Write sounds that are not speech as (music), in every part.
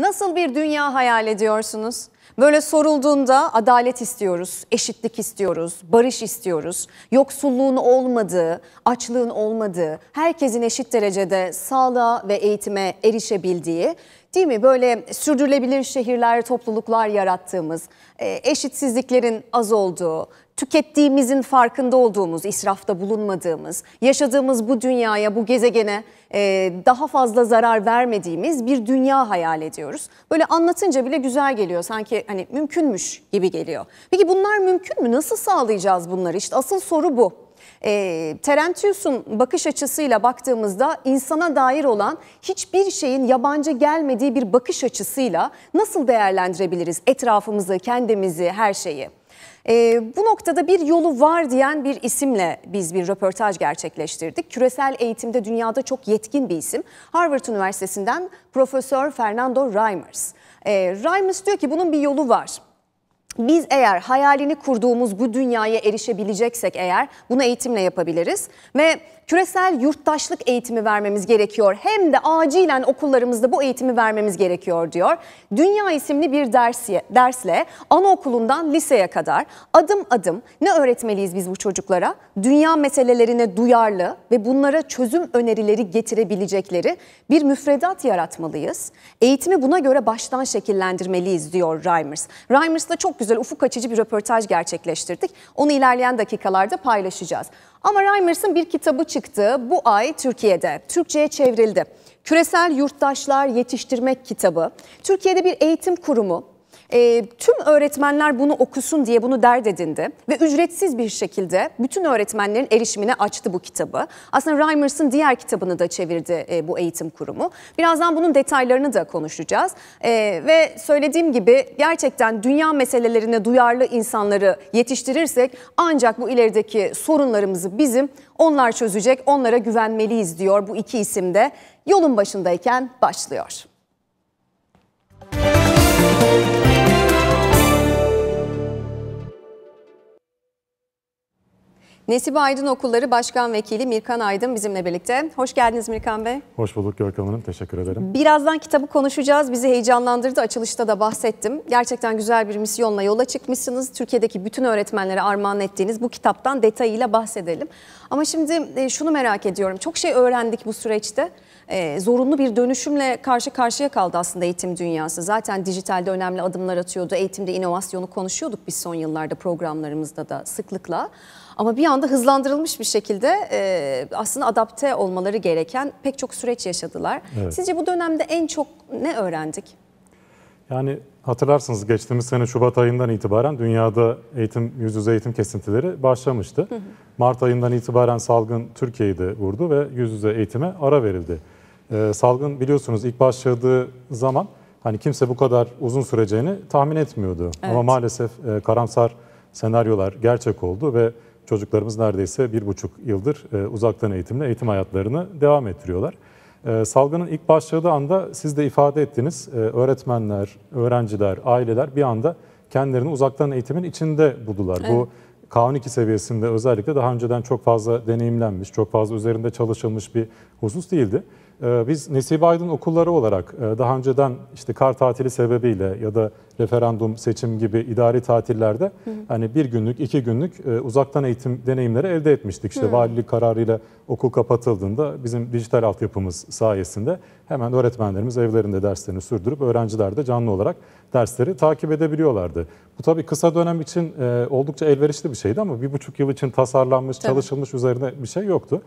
Nasıl bir dünya hayal ediyorsunuz? Böyle sorulduğunda adalet istiyoruz, eşitlik istiyoruz, barış istiyoruz. Yoksulluğun olmadığı, açlığın olmadığı, herkesin eşit derecede sağlığa ve eğitime erişebildiği, değil mi? Böyle sürdürülebilir şehirler, topluluklar yarattığımız, e, eşitsizliklerin az olduğu, tükettiğimizin farkında olduğumuz, israfta bulunmadığımız, yaşadığımız bu dünyaya, bu gezegene e, daha fazla zarar vermediğimiz bir dünya hayal ediyoruz. Böyle anlatınca bile güzel geliyor. Sanki hani mümkünmüş gibi geliyor. Peki bunlar mümkün mü? Nasıl sağlayacağız bunları? İşte asıl soru bu. E, Terentius'un bakış açısıyla baktığımızda insana dair olan hiçbir şeyin yabancı gelmediği bir bakış açısıyla nasıl değerlendirebiliriz etrafımızı, kendimizi, her şeyi? E, bu noktada bir yolu var diyen bir isimle biz bir röportaj gerçekleştirdik. Küresel eğitimde dünyada çok yetkin bir isim. Harvard Üniversitesi'nden Profesör Fernando Reimers. E, Reimers diyor ki bunun bir yolu var. Biz eğer hayalini kurduğumuz bu dünyaya erişebileceksek eğer bunu eğitimle yapabiliriz ve küresel yurttaşlık eğitimi vermemiz gerekiyor. Hem de acilen okullarımızda bu eğitimi vermemiz gerekiyor diyor. Dünya isimli bir dersiye, dersle anaokulundan liseye kadar adım adım ne öğretmeliyiz biz bu çocuklara? Dünya meselelerine duyarlı ve bunlara çözüm önerileri getirebilecekleri bir müfredat yaratmalıyız. Eğitimi buna göre baştan şekillendirmeliyiz diyor Reimers. Reimers'la çok güzel ufuk açıcı bir röportaj gerçekleştirdik. Onu ilerleyen dakikalarda paylaşacağız. Ama Reimers'ın bir kitabı çıktı bu ay Türkiye'de. Türkçe'ye çevrildi. Küresel Yurttaşlar Yetiştirmek kitabı. Türkiye'de bir eğitim kurumu e, tüm öğretmenler bunu okusun diye bunu dert edindi ve ücretsiz bir şekilde bütün öğretmenlerin erişimine açtı bu kitabı. Aslında Reimers'ın diğer kitabını da çevirdi e, bu eğitim kurumu. Birazdan bunun detaylarını da konuşacağız e, ve söylediğim gibi gerçekten dünya meselelerine duyarlı insanları yetiştirirsek ancak bu ilerideki sorunlarımızı bizim onlar çözecek, onlara güvenmeliyiz diyor bu iki isim de yolun başındayken başlıyor. Müzik Nesibe Aydın Okulları Başkan Vekili Mirkan Aydın bizimle birlikte. Hoş geldiniz Mirkan Bey. Hoş bulduk Görkem Hanım. Teşekkür ederim. Birazdan kitabı konuşacağız. Bizi heyecanlandırdı. Açılışta da bahsettim. Gerçekten güzel bir misyonla yola çıkmışsınız. Türkiye'deki bütün öğretmenlere armağan ettiğiniz bu kitaptan detayıyla bahsedelim. Ama şimdi e, şunu merak ediyorum. Çok şey öğrendik bu süreçte. E, zorunlu bir dönüşümle karşı karşıya kaldı aslında eğitim dünyası. Zaten dijitalde önemli adımlar atıyordu. Eğitimde inovasyonu konuşuyorduk biz son yıllarda programlarımızda da sıklıkla. Ama bir anda hızlandırılmış bir şekilde e, aslında adapte olmaları gereken pek çok süreç yaşadılar. Evet. Sizce bu dönemde en çok ne öğrendik? Yani hatırlarsınız geçtiğimiz sene Şubat ayından itibaren dünyada eğitim yüz yüze eğitim kesintileri başlamıştı. Hı hı. Mart ayından itibaren salgın Türkiye'yi de vurdu ve yüz yüze eğitime ara verildi. Ee, salgın biliyorsunuz ilk başladığı zaman hani kimse bu kadar uzun süreceğini tahmin etmiyordu. Evet. Ama maalesef e, karamsar senaryolar gerçek oldu ve çocuklarımız neredeyse bir buçuk yıldır e, uzaktan eğitimle eğitim hayatlarını devam ettiriyorlar. E, salgının ilk başladığı anda siz de ifade ettiniz. E, öğretmenler, öğrenciler, aileler bir anda kendilerini uzaktan eğitimin içinde buldular. Evet. Bu K12 seviyesinde özellikle daha önceden çok fazla deneyimlenmiş, çok fazla üzerinde çalışılmış bir husus değildi. Ee, biz Nesibe Aydın okulları olarak e, daha önceden işte kar tatili sebebiyle ya da referandum, seçim gibi idari tatillerde hı hı. hani bir günlük, iki günlük e, uzaktan eğitim deneyimleri elde etmiştik. İşte hı. valilik kararıyla okul kapatıldığında bizim dijital altyapımız sayesinde hemen öğretmenlerimiz evlerinde derslerini sürdürüp öğrenciler de canlı olarak dersleri takip edebiliyorlardı. Bu tabii kısa dönem için e, oldukça elverişli bir şeydi ama bir buçuk yıl için tasarlanmış, tabii. çalışılmış üzerine bir şey yoktu.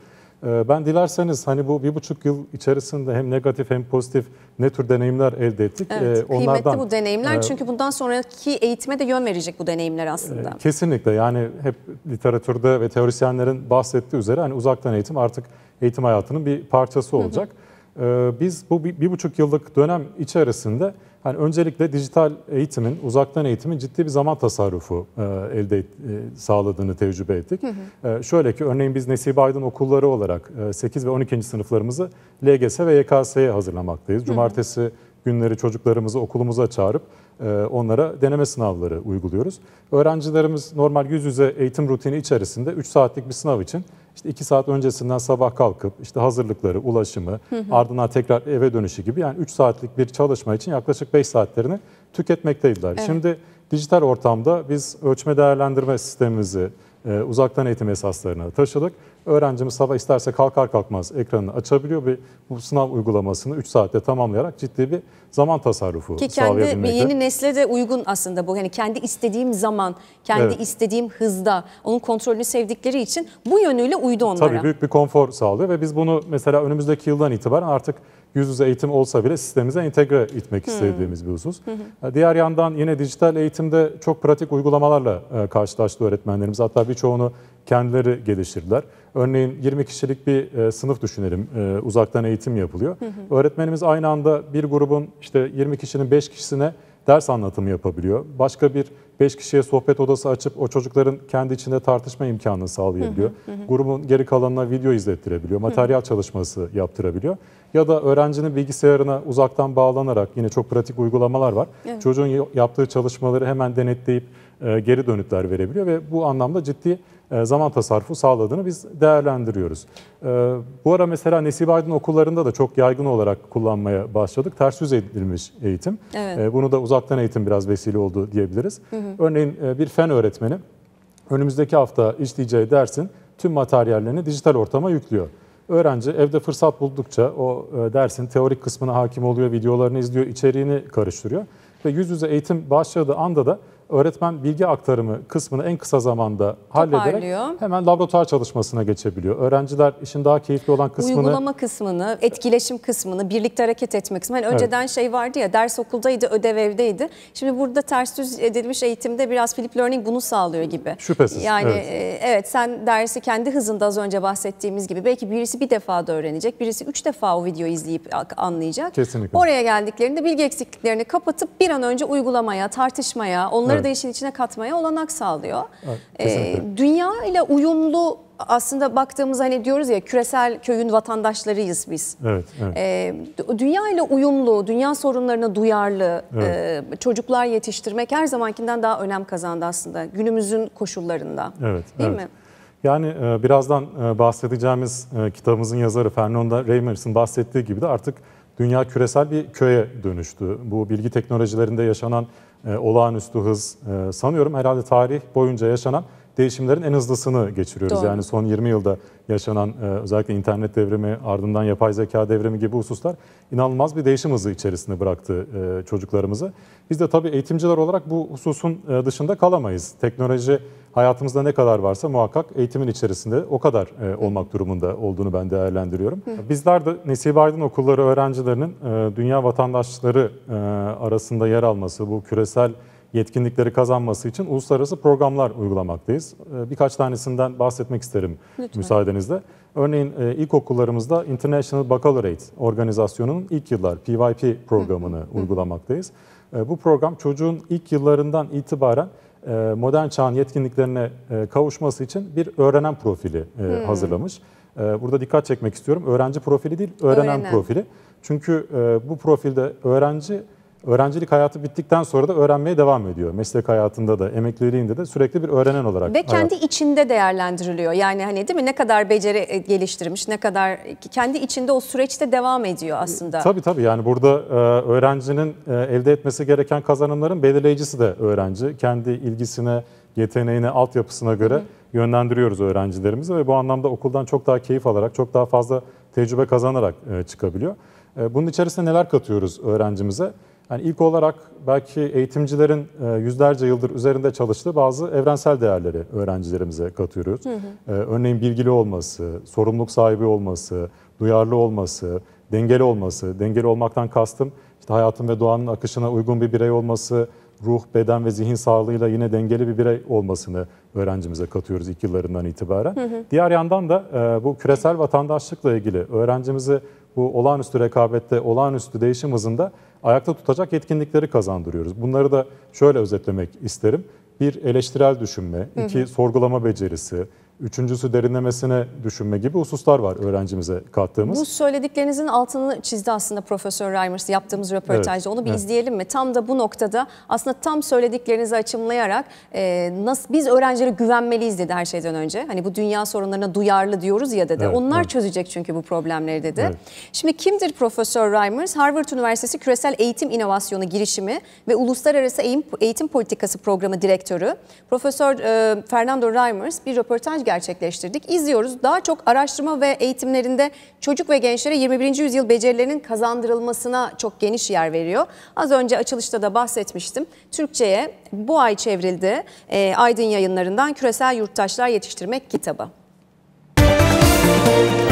Ee, ben dilerseniz hani bu bir buçuk yıl içerisinde hem negatif hem pozitif ne tür deneyimler elde ettik. Evet, ee, kıymetli onlardan, bu e, deneyimler çünkü bundan sonraki eğitime de yön verecek bu deneyimler aslında. E, kesinlikle yani hep literatürde ve teorisyenlerin bahsettiği üzere hani uzaktan eğitim artık eğitim hayatının bir parçası olacak. Hı hı. Ee, biz bu bir, bir buçuk yıllık dönem içerisinde yani öncelikle dijital eğitimin, uzaktan eğitimin ciddi bir zaman tasarrufu e, elde et, e, sağladığını tecrübe ettik. Hı hı. E, şöyle ki örneğin biz Nesibe Aydın okulları olarak e, 8 ve 12. sınıflarımızı LGS ve YKS'ye hazırlamaktayız. Hı hı. Cumartesi günleri çocuklarımızı okulumuza çağırıp e, onlara deneme sınavları uyguluyoruz. Öğrencilerimiz normal yüz yüze eğitim rutini içerisinde 3 saatlik bir sınav için işte 2 saat öncesinden sabah kalkıp işte hazırlıkları, ulaşımı, ardından tekrar eve dönüşü gibi yani 3 saatlik bir çalışma için yaklaşık 5 saatlerini tüketmekteydiler. Evet. Şimdi dijital ortamda biz ölçme değerlendirme sistemimizi, ee, uzaktan eğitim esaslarına taşıdık. Öğrencimiz sabah isterse kalkar kalkmaz ekranını açabiliyor ve bu sınav uygulamasını 3 saatte tamamlayarak ciddi bir zaman tasarrufu Ki kendi yeni nesle de uygun aslında bu. Yani kendi istediğim zaman, kendi evet. istediğim hızda onun kontrolünü sevdikleri için bu yönüyle uydu onlara. Tabii büyük bir konfor sağlıyor ve biz bunu mesela önümüzdeki yıldan itibaren artık yüz yüze eğitim olsa bile sistemimize entegre etmek hmm. istediğimiz hmm. bir husus. Diğer yandan yine dijital eğitimde çok pratik uygulamalarla e, karşılaştı öğretmenlerimiz. Hatta birçoğunu kendileri geliştirdiler. Örneğin 20 kişilik bir e, sınıf düşünelim. E, uzaktan eğitim yapılıyor. Hmm. Öğretmenimiz aynı anda bir grubun işte 20 kişinin 5 kişisine ders anlatımı yapabiliyor. Başka bir 5 kişiye sohbet odası açıp o çocukların kendi içinde tartışma imkanını sağlayabiliyor. Hı hı hı. Grubun geri kalanına video izlettirebiliyor, materyal hı. çalışması yaptırabiliyor. Ya da öğrencinin bilgisayarına uzaktan bağlanarak yine çok pratik uygulamalar var. Evet. Çocuğun yaptığı çalışmaları hemen denetleyip e, geri dönütler verebiliyor ve bu anlamda ciddi e, zaman tasarrufu sağladığını biz değerlendiriyoruz. E, bu ara mesela Nesibe Aydın okullarında da çok yaygın olarak kullanmaya başladık. Ters yüz edilmiş eğitim. Evet. E, bunu da uzaktan eğitim biraz vesile oldu diyebiliriz. Hı hı. Örneğin bir fen öğretmeni önümüzdeki hafta işleyeceği dersin tüm materyallerini dijital ortama yüklüyor. Öğrenci evde fırsat buldukça o dersin teorik kısmına hakim oluyor, videolarını izliyor, içeriğini karıştırıyor. Ve yüz yüze eğitim başladığı anda da öğretmen bilgi aktarımı kısmını en kısa zamanda hallederek hemen laboratuvar çalışmasına geçebiliyor. Öğrenciler işin daha keyifli olan kısmını... Uygulama kısmını, etkileşim kısmını, birlikte hareket etmek kısmını. Hani önceden evet. şey vardı ya ders okuldaydı, ödev evdeydi. Şimdi burada ters düz edilmiş eğitimde biraz flip learning bunu sağlıyor gibi. Şüphesiz. Yani evet, e, evet sen dersi kendi hızında az önce bahsettiğimiz gibi belki birisi bir defa da öğrenecek, birisi üç defa o videoyu izleyip anlayacak. Kesinlikle. Oraya geldiklerinde bilgi eksikliklerini kapatıp bir an önce uygulamaya, tartışmaya, onları evet da işin içine katmaya olanak sağlıyor. Evet, ee, dünya ile uyumlu aslında baktığımız hani diyoruz ya küresel köyün vatandaşlarıyız biz. Evet, evet. Ee, dünya ile uyumlu, dünya sorunlarına duyarlı evet. e, çocuklar yetiştirmek her zamankinden daha önem kazandı aslında günümüzün koşullarında. Evet. Değil evet. mi? Yani e, birazdan e, bahsedeceğimiz e, kitabımızın yazarı Fernanda Reimers'in bahsettiği gibi de artık dünya küresel bir köye dönüştü. Bu bilgi teknolojilerinde yaşanan ee, olağanüstü hız e, sanıyorum herhalde tarih boyunca yaşanan değişimlerin en hızlısını geçiriyoruz. Doğru. Yani son 20 yılda yaşanan e, özellikle internet devrimi ardından yapay zeka devrimi gibi hususlar inanılmaz bir değişim hızı içerisinde bıraktı e, çocuklarımızı. Biz de tabii eğitimciler olarak bu hususun e, dışında kalamayız. Teknoloji hayatımızda ne kadar varsa muhakkak eğitimin içerisinde o kadar olmak durumunda olduğunu ben değerlendiriyorum. Bizler de Nesibe Aydın Okulları öğrencilerinin dünya vatandaşları arasında yer alması, bu küresel yetkinlikleri kazanması için uluslararası programlar uygulamaktayız. Ee, birkaç tanesinden bahsetmek isterim Lütfen. müsaadenizle. Örneğin e, ilkokullarımızda International Baccalaureate organizasyonunun ilk yıllar PYP programını uygulamaktayız. Ee, bu program çocuğun ilk yıllarından itibaren e, modern çağın yetkinliklerine e, kavuşması için bir öğrenen profili hazırlamış. Burada dikkat çekmek istiyorum. Öğrenci profili değil, öğrenen, öğrenen. profili. Çünkü bu profilde öğrenci öğrencilik hayatı bittikten sonra da öğrenmeye devam ediyor. Meslek hayatında da, emekliliğinde de sürekli bir öğrenen olarak. Ve kendi hayat. içinde değerlendiriliyor. Yani hani değil mi ne kadar beceri e, geliştirmiş, ne kadar kendi içinde o süreçte devam ediyor aslında. Tabii tabii yani burada e, öğrencinin e, elde etmesi gereken kazanımların belirleyicisi de öğrenci. Kendi ilgisine, yeteneğine, altyapısına göre yönlendiriyoruz öğrencilerimizi ve bu anlamda okuldan çok daha keyif alarak, çok daha fazla tecrübe kazanarak çıkabiliyor. Bunun içerisinde neler katıyoruz öğrencimize? Yani ilk olarak belki eğitimcilerin e, yüzlerce yıldır üzerinde çalıştığı bazı evrensel değerleri öğrencilerimize katıyoruz. Hı hı. E, örneğin bilgili olması, sorumluluk sahibi olması, duyarlı olması, dengeli olması, dengeli olmaktan kastım işte hayatın ve doğanın akışına uygun bir birey olması, ruh, beden ve zihin sağlığıyla yine dengeli bir birey olmasını öğrencimize katıyoruz ilk yıllarından itibaren. Hı hı. Diğer yandan da e, bu küresel vatandaşlıkla ilgili öğrencimizi bu olağanüstü rekabette, olağanüstü değişim hızında ayakta tutacak yetkinlikleri kazandırıyoruz. Bunları da şöyle özetlemek isterim. Bir, eleştirel düşünme, iki, sorgulama becerisi, Üçüncüsü derinlemesine düşünme gibi hususlar var öğrencimize kattığımız. Bu söylediklerinizin altını çizdi aslında Profesör Reimers yaptığımız röportajda. Evet. Onu bir evet. izleyelim mi? Tam da bu noktada aslında tam söylediklerinizi açımlayarak e, nasıl biz öğrencilere güvenmeliyiz dedi her şeyden önce. Hani bu dünya sorunlarına duyarlı diyoruz ya dedi. Evet, Onlar evet. çözecek çünkü bu problemleri dedi. Evet. Şimdi kimdir Profesör Reimers? Harvard Üniversitesi Küresel Eğitim İnovasyonu girişimi ve Uluslararası Eğitim Politikası Programı Direktörü. Profesör e, Fernando Reimers bir röportaj gerçekleştirdik. İzliyoruz. Daha çok araştırma ve eğitimlerinde çocuk ve gençlere 21. yüzyıl becerilerinin kazandırılmasına çok geniş yer veriyor. Az önce açılışta da bahsetmiştim. Türkçe'ye bu ay çevrildi e, Aydın yayınlarından Küresel Yurttaşlar Yetiştirmek kitabı. Müzik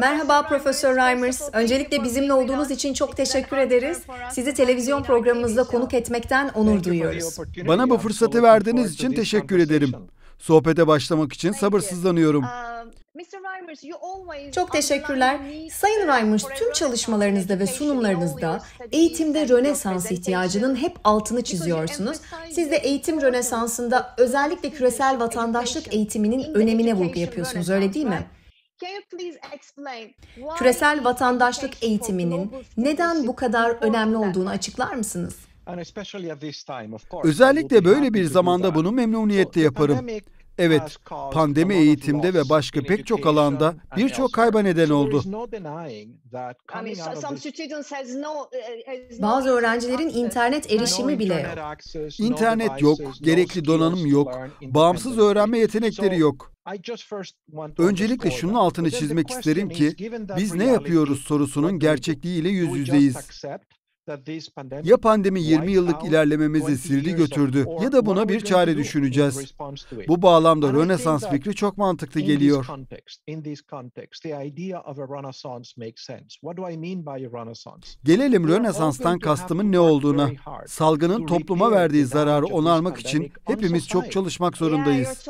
Merhaba Profesör Reimers. Öncelikle bizimle olduğunuz için çok teşekkür ederiz. Sizi televizyon programımızda konuk etmekten onur duyuyoruz. Bana bu fırsatı verdiğiniz için teşekkür ederim. Sohbete başlamak için sabırsızlanıyorum. Um, çok teşekkürler. Sayın Reimers, tüm çalışmalarınızda ve sunumlarınızda eğitimde Rönesans ihtiyacının hep altını çiziyorsunuz. Siz de eğitim Rönesansı'nda özellikle küresel vatandaşlık eğitiminin önemine vurgu yapıyorsunuz, öyle değil mi? Küresel vatandaşlık eğitiminin neden bu kadar önemli olduğunu açıklar mısınız? Özellikle böyle bir zamanda bunu memnuniyetle yaparım. Evet, pandemi eğitimde ve başka pek çok alanda birçok kayba neden oldu. Uh, uh, Bazı öğrencilerin internet erişimi bile yok. İnternet yok, gerekli donanım yok, bağımsız öğrenme yetenekleri yok. Öncelikle şunun altını çizmek isterim ki biz ne yapıyoruz sorusunun gerçekliğiyle yüz yüzeyiz. Ya pandemi 20 yıllık ilerlememizi sildi götürdü ya da buna bir çare düşüneceğiz. Bu bağlamda Rönesans fikri çok mantıklı geliyor. Gelelim Rönesans'tan kastımın ne olduğuna. Salgının topluma verdiği zararı onarmak için hepimiz çok çalışmak zorundayız.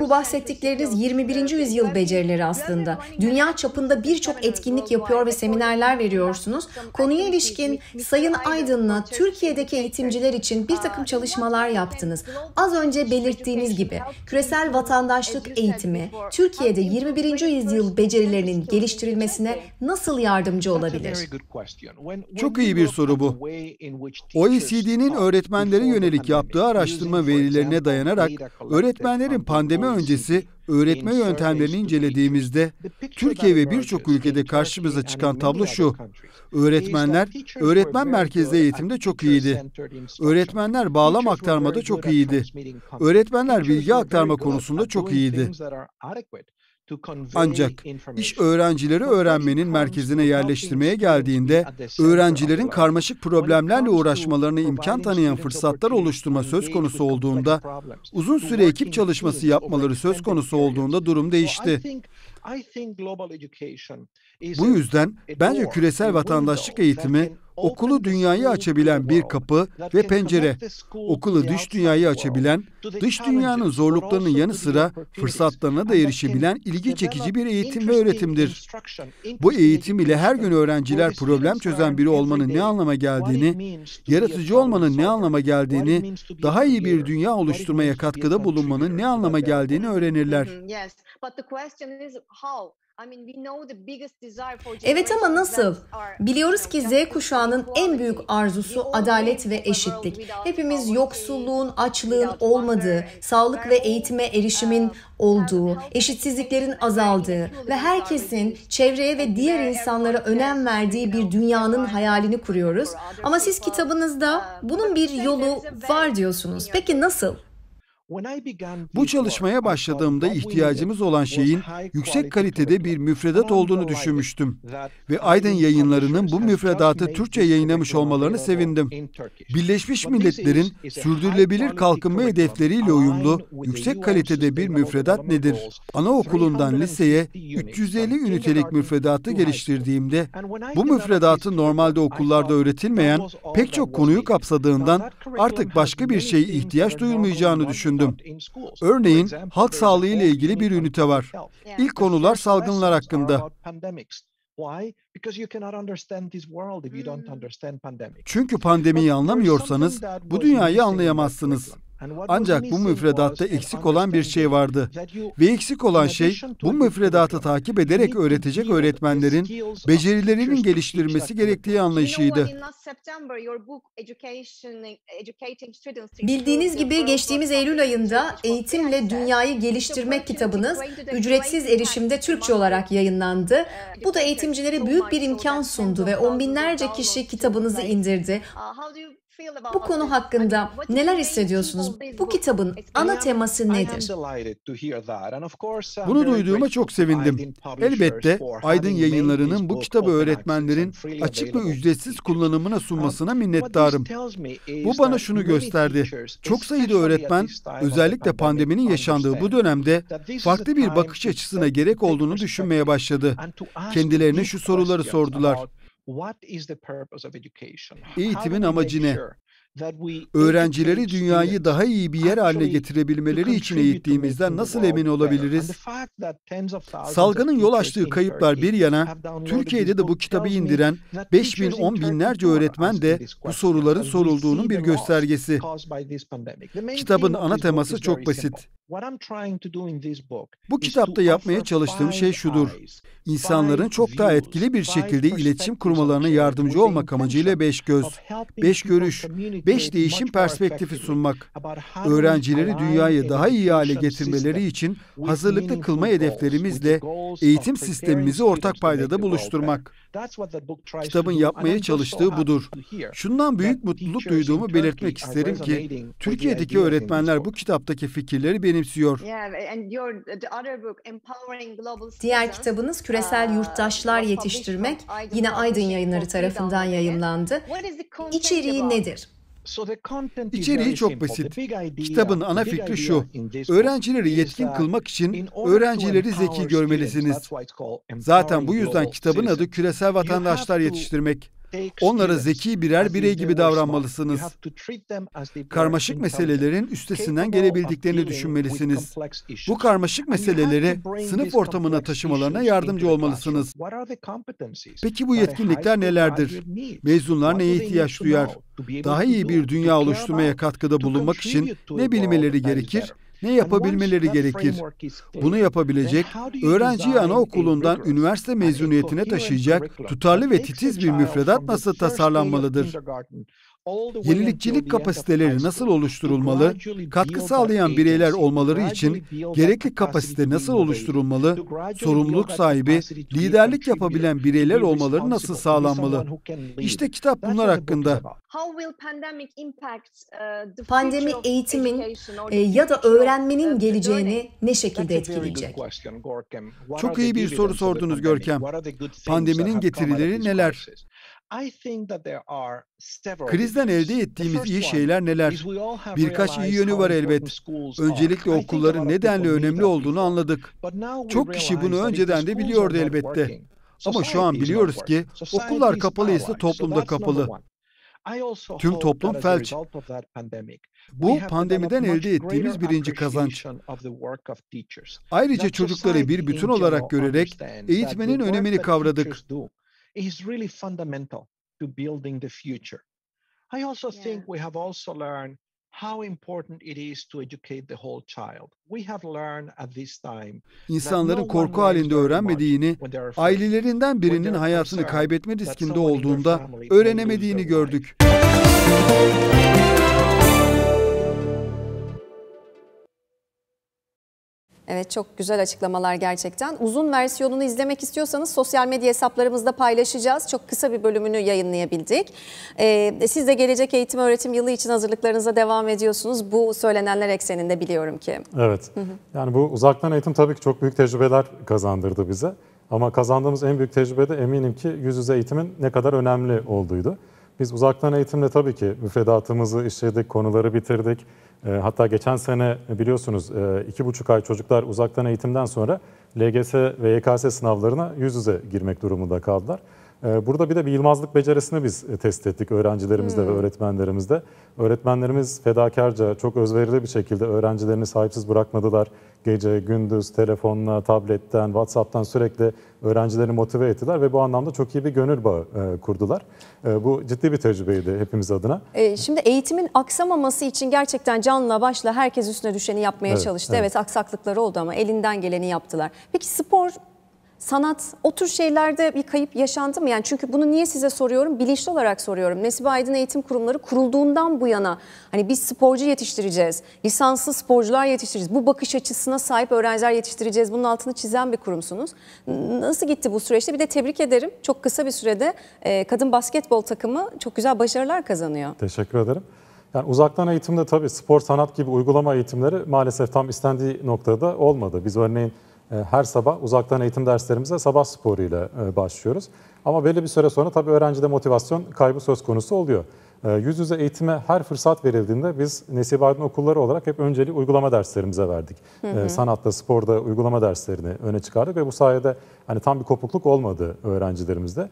Bu bahsettikleriniz 21. Uh, yüzyıl becerileri aslında. Dünya çapında birçok etkinlik yapıyor ve seminerler veriyorsunuz. Konuya ilişkin ilişkin Sayın Aydın'la Türkiye'deki eğitimciler için bir takım çalışmalar yaptınız. Az önce belirttiğiniz gibi küresel vatandaşlık eğitimi Türkiye'de 21. yüzyıl becerilerinin geliştirilmesine nasıl yardımcı olabilir? Çok iyi bir soru bu. OECD'nin öğretmenlere yönelik yaptığı araştırma verilerine dayanarak öğretmenlerin pandemi öncesi öğretme yöntemlerini incelediğimizde Türkiye ve birçok ülkede karşımıza çıkan tablo şu. Öğretmenler öğretmen merkezli eğitimde çok iyiydi. Öğretmenler bağlam aktarmada çok iyiydi. Öğretmenler bilgi aktarma konusunda çok iyiydi. Ancak iş öğrencileri öğrenmenin merkezine yerleştirmeye geldiğinde öğrencilerin karmaşık problemlerle uğraşmalarına imkan tanıyan fırsatlar oluşturma söz konusu olduğunda, uzun süre ekip çalışması yapmaları söz konusu olduğunda durum değişti. Bu yüzden bence küresel vatandaşlık eğitimi okulu dünyayı açabilen bir kapı ve pencere, okulu dış dünyayı açabilen, dış dünyanın zorluklarının yanı sıra fırsatlarına da erişebilen ilgi çekici bir eğitim ve öğretimdir. Bu eğitim ile her gün öğrenciler problem çözen biri olmanın ne anlama geldiğini, yaratıcı olmanın ne anlama geldiğini, daha iyi bir dünya oluşturmaya katkıda bulunmanın ne anlama geldiğini öğrenirler. Evet ama nasıl? Biliyoruz ki Z kuşağının en büyük arzusu adalet ve eşitlik. Hepimiz yoksulluğun, açlığın olmadığı, sağlık ve eğitime um, erişimin olduğu, eşitsizliklerin azaldığı ve herkesin çevreye ve diğer insanlara önem verdiği bir dünyanın hayalini kuruyoruz. Ama siz kitabınızda um, bunun bir yolu var diyorsunuz. Peki nasıl? Bu çalışmaya başladığımda ihtiyacımız olan şeyin yüksek kalitede bir müfredat olduğunu düşünmüştüm. Ve Aydın yayınlarının bu müfredatı Türkçe yayınlamış olmalarını sevindim. Birleşmiş Milletler'in sürdürülebilir kalkınma hedefleriyle uyumlu yüksek kalitede bir müfredat nedir? Anaokulundan liseye 350 ünitelik müfredatı geliştirdiğimde bu müfredatı normalde okullarda öğretilmeyen pek çok konuyu kapsadığından artık başka bir şey ihtiyaç duyulmayacağını düşündüm düşündüm. Örneğin halk sağlığı ile ilgili bir ünite var. İlk konular salgınlar hakkında. Çünkü pandemiyi anlamıyorsanız bu dünyayı anlayamazsınız. Ancak bu müfredatta eksik olan bir şey vardı. Ve eksik olan şey bu müfredatı takip ederek öğretecek öğretmenlerin becerilerinin geliştirmesi gerektiği anlayışıydı. Bildiğiniz gibi geçtiğimiz Eylül ayında Eğitimle Dünyayı Geliştirmek kitabınız ücretsiz erişimde Türkçe olarak yayınlandı. Uh, bu da eğitimcilere büyük bir imkan sundu ve on binlerce kişi kitabınızı indirdi. Uh, bu konu hakkında neler hissediyorsunuz? Bu kitabın ana teması nedir? Bunu duyduğuma çok sevindim. Elbette Aydın yayınlarının bu kitabı öğretmenlerin açık ve ücretsiz kullanımına um, sunmasına minnettarım. Bu bana şunu gösterdi. Çok sayıda öğretmen özellikle pandeminin yaşandığı bu dönemde farklı bir bakış açısına gerek olduğunu düşünmeye başladı. Kendilerine şu soruları sordular. Eğitimin amacı ne? Öğrencileri dünyayı daha iyi bir yer haline getirebilmeleri için eğittiğimizden nasıl emin olabiliriz? Salgının yol açtığı kayıplar bir yana, Türkiye'de de bu kitabı indiren 5 bin 10 binlerce öğretmen de bu soruların sorulduğunun bir göstergesi. Kitabın ana teması çok basit. Bu kitapta yapmaya çalıştığım şey şudur. İnsanların çok daha etkili bir şekilde iletişim kurmalarına yardımcı olmak amacıyla beş göz, beş görüş, beş değişim perspektifi sunmak, öğrencileri dünyayı daha iyi hale getirmeleri için hazırlıklı kılma hedeflerimizle eğitim sistemimizi ortak paydada buluşturmak. Kitabın yapmaya çalıştığı budur. Şundan büyük mutluluk duyduğumu belirtmek isterim ki, Türkiye'deki öğretmenler bu kitaptaki fikirleri benim benimsiyor. Diğer kitabınız Küresel uh, Yurttaşlar Yetiştirmek yine Aydın Yayınları tarafından yayımlandı. İçeriği nedir? İçeriği çok basit. Kitabın ana fikri şu. Öğrencileri yetkin kılmak için öğrencileri zeki görmelisiniz. Zaten bu yüzden kitabın adı Küresel Vatandaşlar Yetiştirmek. Onlara zeki birer birey gibi davranmalısınız. Karmaşık meselelerin üstesinden gelebildiklerini düşünmelisiniz. Bu karmaşık meseleleri sınıf ortamına taşımalarına yardımcı olmalısınız. Peki bu yetkinlikler nelerdir? Mezunlar neye ihtiyaç duyar? Daha iyi bir dünya oluşturmaya katkıda bulunmak için ne bilmeleri gerekir? ne yapabilmeleri gerekir? Bunu yapabilecek, öğrenciyi anaokulundan üniversite mezuniyetine taşıyacak tutarlı ve titiz bir müfredat nasıl tasarlanmalıdır? Yenilikçilik kapasiteleri nasıl oluşturulmalı, katkı sağlayan bireyler olmaları için gerekli kapasite nasıl oluşturulmalı, sorumluluk sahibi, liderlik yapabilen bireyler olmaları nasıl sağlanmalı? İşte kitap bunlar hakkında. Pandemi uh, eğitimin e, ya da öğrenmenin uh, geleceğini ne şekilde etkileyecek? Çok iyi bir soru sordunuz Görkem. Pandeminin getirileri neler? Krizden elde ettiğimiz iyi şeyler neler? Birkaç iyi yönü var elbet. Öncelikle okulların nedenle önemli olduğunu anladık. Çok kişi bunu önceden de biliyordu elbette. Ama şu an biliyoruz ki okullar kapalıysa toplum da kapalı. Tüm toplum felç. Bu pandemiden elde ettiğimiz birinci kazanç. Ayrıca çocukları bir bütün olarak görerek eğitmenin önemini kavradık is really fundamental to building the future. I also yeah. think we have also learned İnsanların korku halinde öğrenmediğini, ailelerinden birinin hayatını kaybetme riskinde olduğunda öğrenemediğini gördük. Evet çok güzel açıklamalar gerçekten. Uzun versiyonunu izlemek istiyorsanız sosyal medya hesaplarımızda paylaşacağız. Çok kısa bir bölümünü yayınlayabildik. Ee, siz de gelecek eğitim öğretim yılı için hazırlıklarınıza devam ediyorsunuz. Bu söylenenler ekseninde biliyorum ki. Evet. Hı hı. Yani bu uzaktan eğitim tabii ki çok büyük tecrübeler kazandırdı bize. Ama kazandığımız en büyük tecrübe de eminim ki yüz yüze eğitimin ne kadar önemli olduğuydu. Biz uzaktan eğitimle tabii ki müfredatımızı işledik, konuları bitirdik. Ee, hatta geçen sene e, biliyorsunuz e, iki buçuk ay çocuklar uzaktan eğitimden sonra LGS ve YKS sınavlarına yüz yüze girmek durumunda kaldılar. Ee, burada bir de bir yılmazlık becerisini biz e, test ettik öğrencilerimizde hmm. ve öğretmenlerimizde. Öğretmenlerimiz fedakarca, çok özverili bir şekilde öğrencilerini sahipsiz bırakmadılar. Gece, gündüz, telefonla, tabletten, WhatsApp'tan sürekli öğrencilerini motive ettiler ve bu anlamda çok iyi bir gönül bağı e, kurdular. E, bu ciddi bir tecrübeydi hepimiz adına. Şimdi eğitimin aksamaması için gerçekten canla başla herkes üstüne düşeni yapmaya evet, çalıştı. Evet. evet aksaklıkları oldu ama elinden geleni yaptılar. Peki spor sanat o tür şeylerde bir kayıp yaşandı mı? Yani çünkü bunu niye size soruyorum? Bilinçli olarak soruyorum. Nesibe Aydın Eğitim Kurumları kurulduğundan bu yana hani biz sporcu yetiştireceğiz, lisanslı sporcular yetiştireceğiz, bu bakış açısına sahip öğrenciler yetiştireceğiz. Bunun altını çizen bir kurumsunuz. Nasıl gitti bu süreçte? Bir de tebrik ederim. Çok kısa bir sürede e, kadın basketbol takımı çok güzel başarılar kazanıyor. Teşekkür ederim. Yani uzaktan eğitimde tabii spor, sanat gibi uygulama eğitimleri maalesef tam istendiği noktada olmadı. Biz örneğin e, her sabah uzaktan eğitim derslerimize sabah sporu ile başlıyoruz. Ama belli bir süre sonra tabii öğrencide motivasyon kaybı söz konusu oluyor. E, yüz yüze eğitime her fırsat verildiğinde biz Nesip Aydın okulları olarak hep önceliği uygulama derslerimize verdik. Hı hı. E, sanatta, sporda uygulama derslerini öne çıkardık ve bu sayede hani tam bir kopukluk olmadı öğrencilerimizde.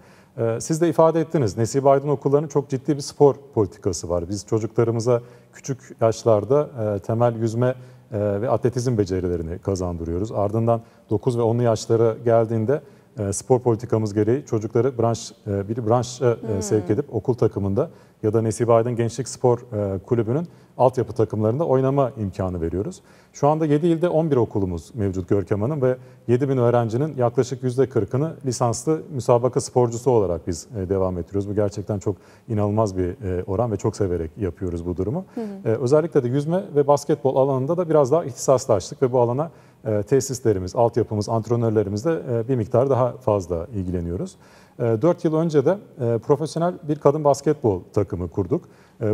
Siz de ifade ettiniz. Nesip Aydın okullarının çok ciddi bir spor politikası var. Biz çocuklarımıza küçük yaşlarda temel yüzme ee, ve atletizm becerilerini kazandırıyoruz. Ardından 9 ve 10'lu yaşları geldiğinde e, spor politikamız gereği çocukları branş e, bir branşa e, hmm. sevk edip okul takımında ya da Nesibe Aydın Gençlik Spor Kulübü'nün altyapı takımlarında oynama imkanı veriyoruz. Şu anda 7 ilde 11 okulumuz mevcut Görkem Hanım ve 7 bin öğrencinin yaklaşık %40'ını lisanslı müsabaka sporcusu olarak biz devam ettiriyoruz. Bu gerçekten çok inanılmaz bir oran ve çok severek yapıyoruz bu durumu. Hı Özellikle de yüzme ve basketbol alanında da biraz daha ihtisaslaştık ve bu alana e, tesislerimiz, altyapımız, antrenörlerimizle e, bir miktar daha fazla ilgileniyoruz. 4 e, yıl önce de profesyonel bir kadın basketbol takımı kurduk.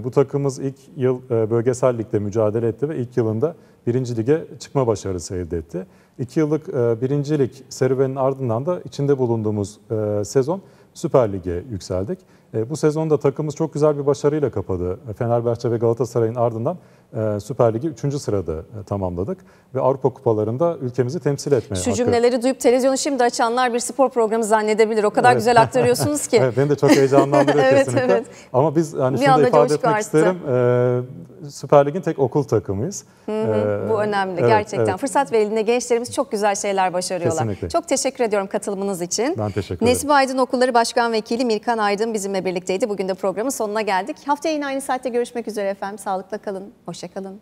Bu takımımız ilk yıl bölgesel ligde mücadele etti ve ilk yılında birinci lige çıkma başarısı elde etti. 2 yıllık birinci lig serüvenin ardından da içinde bulunduğumuz sezon Süper Lig'e yükseldik. Bu sezonda takımımız çok güzel bir başarıyla kapadı. Fenerbahçe ve Galatasaray'ın ardından ee, Süper Ligi 3. sırada e, tamamladık ve Avrupa Kupalarında ülkemizi temsil etmeye Şu hakkı. cümleleri duyup televizyonu şimdi açanlar bir spor programı zannedebilir. O kadar evet. güzel aktarıyorsunuz ki. (laughs) evet, beni de çok heyecanlandırıyor (laughs) evet, kesinlikle. Evet. Ama biz hani bir şunu da ifade etmek arttı. isterim. E, Süper Lig'in tek okul takımıyız. Hı hı, ee, bu önemli evet, gerçekten. Evet. Fırsat verildiğinde gençlerimiz çok güzel şeyler başarıyorlar. Kesinlikle. Çok teşekkür ediyorum katılımınız için. Ben teşekkür ederim. Nesbi Aydın Okulları Başkan Vekili Mirkan Aydın bizimle birlikteydi. Bugün de programın sonuna geldik. Haftaya yine aynı saatte görüşmek üzere efendim. Sağlıkla kalın. Hoşçakalın. Hoşçakalın.